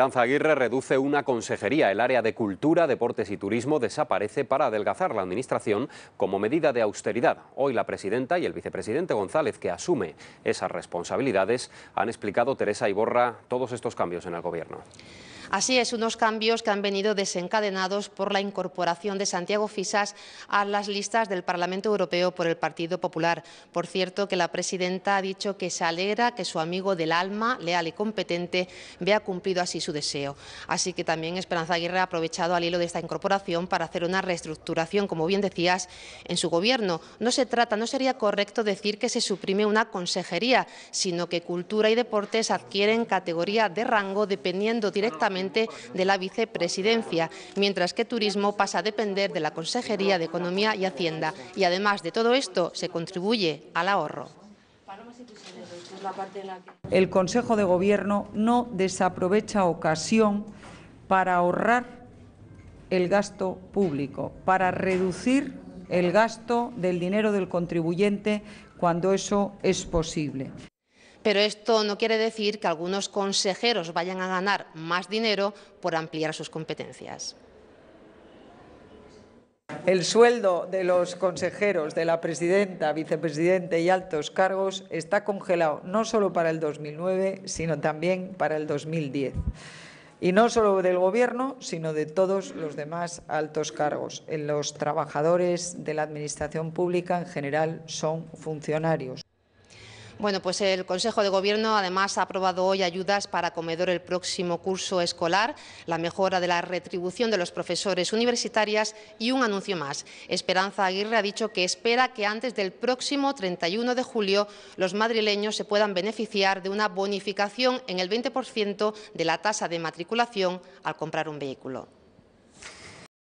Esperanza Aguirre reduce una consejería. El área de Cultura, Deportes y Turismo desaparece para adelgazar la Administración como medida de austeridad. Hoy la presidenta y el vicepresidente González, que asume esas responsabilidades, han explicado Teresa Iborra todos estos cambios en el Gobierno. Así es, unos cambios que han venido desencadenados por la incorporación de Santiago Fisas a las listas del Parlamento Europeo por el Partido Popular. Por cierto, que la presidenta ha dicho que se alegra que su amigo del alma, leal y competente, vea cumplido así su deseo. Así que también Esperanza Aguirre ha aprovechado al hilo de esta incorporación para hacer una reestructuración, como bien decías, en su gobierno. No se trata, no sería correcto decir que se suprime una consejería, sino que cultura y deportes adquieren categoría de rango dependiendo directamente de la vicepresidencia, mientras que turismo pasa a depender de la Consejería de Economía y Hacienda. Y además de todo esto, se contribuye al ahorro. El Consejo de Gobierno no desaprovecha ocasión para ahorrar el gasto público, para reducir el gasto del dinero del contribuyente cuando eso es posible. Pero esto no quiere decir que algunos consejeros vayan a ganar más dinero por ampliar sus competencias. El sueldo de los consejeros, de la presidenta, vicepresidente y altos cargos está congelado no solo para el 2009, sino también para el 2010. Y no solo del Gobierno, sino de todos los demás altos cargos. Los trabajadores de la Administración Pública en general son funcionarios. Bueno, pues el Consejo de Gobierno además ha aprobado hoy ayudas para comedor el próximo curso escolar, la mejora de la retribución de los profesores universitarias y un anuncio más. Esperanza Aguirre ha dicho que espera que antes del próximo 31 de julio los madrileños se puedan beneficiar de una bonificación en el 20% de la tasa de matriculación al comprar un vehículo.